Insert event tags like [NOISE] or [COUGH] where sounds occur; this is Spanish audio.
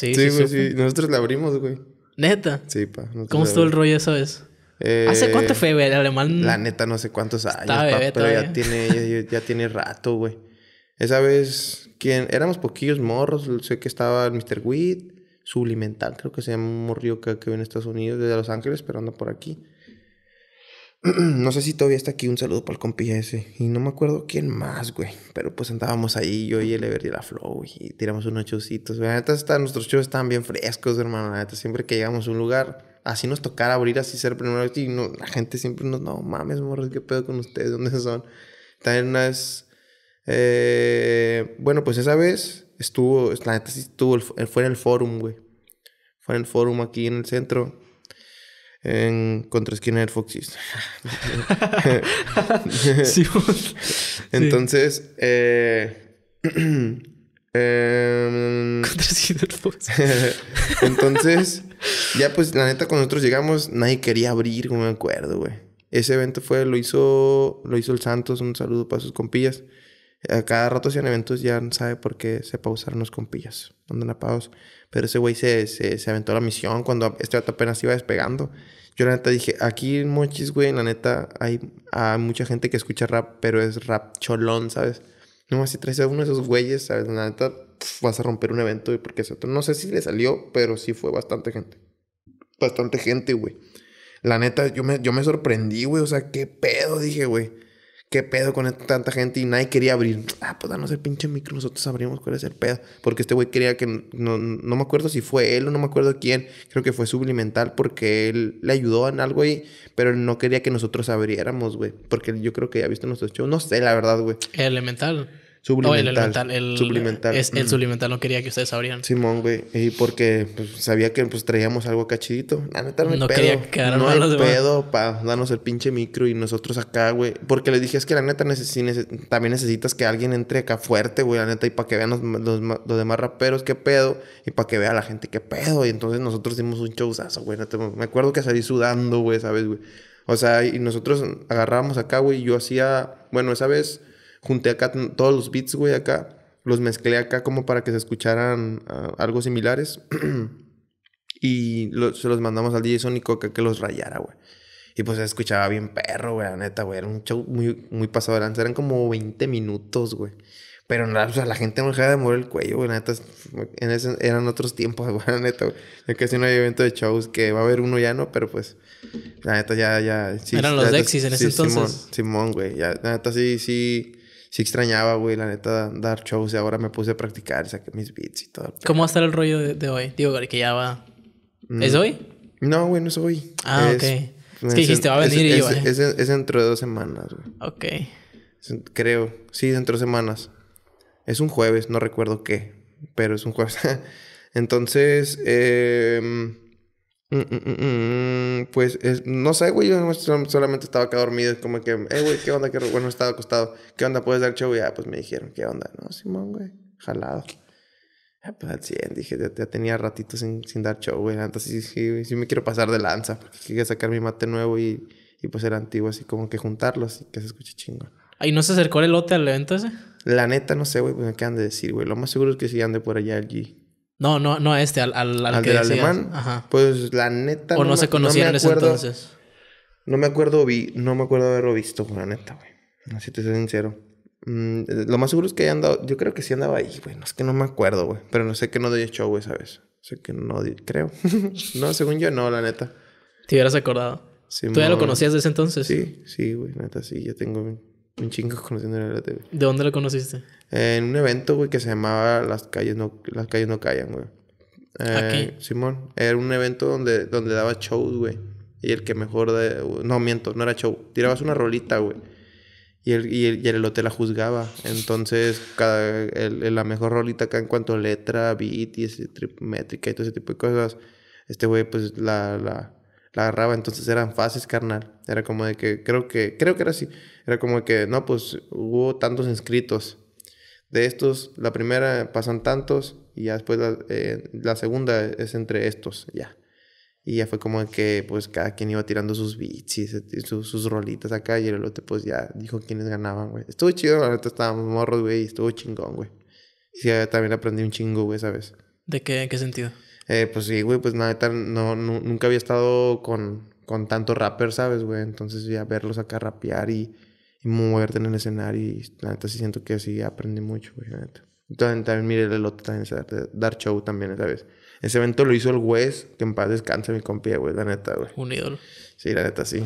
Sí, sí, Nosotros la abrimos, güey. ¿Neta? Sí, pa. ¿Cómo estuvo el rollo esa vez? Eh, ¿Hace cuánto fue, güey? El alemán... La neta, no sé cuántos años, pa, pero ya tiene, ya, tiene rato, güey. Esa vez, ¿quién? Éramos poquillos morros. Sé que estaba el Mr. Weed, Sublimental, creo que se llama un que, que vive en Estados Unidos, desde Los Ángeles, pero anda por aquí. [CLEARS THROAT] no sé si todavía está aquí un saludo para el compi ese. Y no me acuerdo quién más, güey. Pero pues andábamos ahí, yo y el Ever la Flow, güey. Y tiramos unos showsitos La neta, nuestros shows estaban bien frescos, hermano. La neta, siempre que llegamos a un lugar, así nos tocara abrir, así ser primero. Y la gente siempre nos, no mames, morros, qué pedo con ustedes, ¿dónde son? También una vez. Eh, bueno, pues esa vez estuvo, la neta sí estuvo, fue en el forum, güey. Fue en el forum aquí en el centro en contra skinner del [LAUGHS] pues, sí, Entonces, eh, [CLEARS THROAT] em, [LAUGHS] Entonces, ya pues la neta cuando nosotros llegamos nadie quería abrir, no me acuerdo, güey. Ese evento fue lo hizo lo hizo el Santos, un saludo para sus compillas cada rato hacían eventos, ya sabe por qué se pausaron los compillas. Andan apagados Pero ese güey se, se, se, aventó la misión cuando este rato apenas iba despegando. Yo la neta dije, aquí en Mochis, güey, la neta hay, hay, mucha gente que escucha rap, pero es rap cholón, ¿sabes? no si traes a uno de esos güeyes, ¿sabes? La neta vas a romper un evento, güey, porque otro. No sé si le salió, pero sí fue bastante gente. Bastante gente, güey. La neta, yo me, yo me sorprendí, güey. O sea, qué pedo, dije, güey. ¿Qué pedo con tanta gente? Y nadie quería abrir. Ah, pues danos el pinche micro, nosotros abrimos cuál es el pedo. Porque este güey quería que. No, no me acuerdo si fue él o no me acuerdo quién. Creo que fue sublimental porque él le ayudó en algo ahí. Pero no quería que nosotros abriéramos, güey. Porque yo creo que ya ha visto nuestro show. No sé, la verdad, güey. Elemental. Sublimental. No, el, elemental, el, sublimental. Es, el sublimental no quería que ustedes sabrían. Simón, güey. Y porque pues, sabía que pues, traíamos algo cachidito. La neta no, no pedo. quería no hay pedo para darnos el pinche micro y nosotros acá, güey. Porque les dije, es que la neta también necesitas que alguien entre acá fuerte, güey. La neta, y para que vean los, los, demás raperos qué pedo. Y para que vea la gente qué pedo. Y entonces nosotros dimos un showzazo, güey. Me acuerdo que salí sudando, güey, ¿sabes, güey? O sea, y nosotros agarrábamos acá, güey. Y yo hacía, bueno, esa vez junté acá todos los beats, güey, acá. Los mezclé acá como para que se escucharan ah, algo similares. [CLEARS THROAT] y se los mandamos al DJ Sónico que, que los rayara, güey. Y pues se escuchaba bien perro, güey, la neta, güey. Era un show muy, muy pasado de Eran como 20 minutos, güey. Pero nada o sea, la gente no dejaba de mover el cuello, güey, la neta. En ese, eran otros tiempos, [LAUGHS] güey, la neta, güey. Es que si no hay evento de shows que va a haber uno ya, ¿no? Pero pues, la neta, ya, ya. eran los Dexis en ese entonces. Simón, güey. la neta, sí, sí sí extrañaba, güey, la neta, dar shows y ahora me puse a practicar, saqué mis beats y todo. ¿Cómo va a estar el rollo de, hoy? Digo, que ya va. Mm. ¿Es hoy? No, güey, no es hoy. Ah, ok. Es, dijiste, va a venir y yo, eh. es, dentro de dos semanas, güey. Ok. creo. Sí, dentro de semanas. Es un jueves, no recuerdo qué, pero es un jueves. [LAUGHS] Entonces, eh Mm, mm, mm, pues es, no sé, güey, yo solamente estaba acá dormido, como que, eh, güey, ¿qué onda? ¿Qué, bueno, estaba acostado, ¿qué onda? ¿Puedes dar show? Y ya, ah, pues me dijeron, ¿qué onda? No, Simón, güey, jalado. Ah, pues al dije, ya, tenía ratito sin, sin, dar show, güey, entonces sí, sí, sí, me quiero pasar de lanza, porque quería sacar mi mate nuevo y, y pues era antiguo, así como que juntarlos y que se escuche chingo ahí no se acercó el lote al evento ese? La neta, no sé, güey, pues me quedan de decir, güey, lo más seguro es que sí ande por allá allí no, no, no a este, al, al, al, al del alemán. Ajá. Pues la neta. O no, se conocían en ese entonces. No me acuerdo, vi, no me acuerdo haberlo visto, la neta, güey. Así te soy sincero. Mm, lo más seguro es que haya andado. Yo creo que sí andaba ahí, güey. No es que no me acuerdo, güey. Pero no sé qué no doy hecho, güey, ¿sabes? Sé que no, creo. [LAUGHS] no, según yo, no, la neta. Te hubieras acordado. Sí, ¿Tú ya lo conocías desde entonces? Sí, sí, güey, neta, sí, ya tengo un chingo conociendo la TV. ¿De dónde lo conociste? en un evento, güey, que se llamaba Las calles no, Las calles no callan, güey. Eh, Aquí. Simón. Era un evento donde, donde daba shows, güey. Y el que mejor de... No, miento, no era show. Tirabas una rolita, güey. Y el, y, el, hotel la juzgaba. Entonces, cada, el, la mejor rolita acá en cuanto a letra, beat y métrica y todo ese tipo de cosas. Este güey, pues, la la agarraba, entonces eran fases, carnal. Era como de que, creo que, creo que era así. Era como de que, no, pues hubo tantos inscritos. De estos, la primera pasan tantos y ya después la, eh, segunda es entre estos, ya. Y ya fue como de que, pues, cada quien iba tirando sus beats y sus, sus rolitas acá y el otro, pues, ya dijo quiénes ganaban, güey. Estuvo chido, la neta estábamos morros, güey, y estuvo chingón, güey. Y sí, también aprendí un chingo, güey, ¿sabes? ¿De qué? ¿En qué sentido? Eh, pues sí, güey, pues nada, no, nunca había estado con, con tanto rapper, ¿sabes, güey? Entonces ya verlos acá rapear y, y moverte en el escenario y la neta sí siento que sí aprendí mucho, güey, la neta. También, miré el otro también, dar show también, vez Ese evento lo hizo el Wes, que en paz descanse mi compi, güey, la neta, güey. Un ídolo. Sí, la neta, sí.